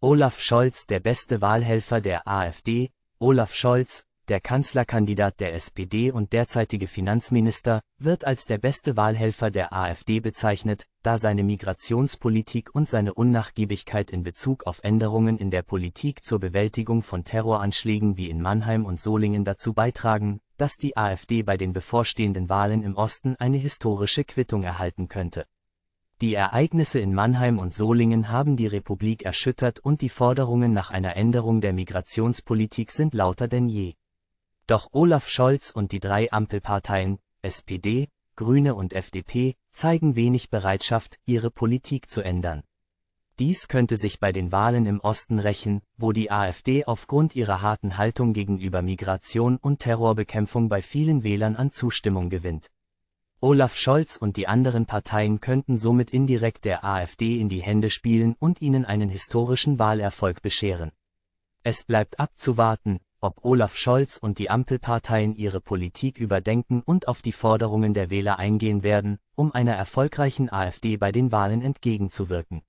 Olaf Scholz der beste Wahlhelfer der AfD, Olaf Scholz, der Kanzlerkandidat der SPD und derzeitige Finanzminister, wird als der beste Wahlhelfer der AfD bezeichnet, da seine Migrationspolitik und seine Unnachgiebigkeit in Bezug auf Änderungen in der Politik zur Bewältigung von Terroranschlägen wie in Mannheim und Solingen dazu beitragen, dass die AfD bei den bevorstehenden Wahlen im Osten eine historische Quittung erhalten könnte die Ereignisse in Mannheim und Solingen haben die Republik erschüttert und die Forderungen nach einer Änderung der Migrationspolitik sind lauter denn je. Doch Olaf Scholz und die drei Ampelparteien, SPD, Grüne und FDP, zeigen wenig Bereitschaft, ihre Politik zu ändern. Dies könnte sich bei den Wahlen im Osten rächen, wo die AfD aufgrund ihrer harten Haltung gegenüber Migration und Terrorbekämpfung bei vielen Wählern an Zustimmung gewinnt. Olaf Scholz und die anderen Parteien könnten somit indirekt der AfD in die Hände spielen und ihnen einen historischen Wahlerfolg bescheren. Es bleibt abzuwarten, ob Olaf Scholz und die Ampelparteien ihre Politik überdenken und auf die Forderungen der Wähler eingehen werden, um einer erfolgreichen AfD bei den Wahlen entgegenzuwirken.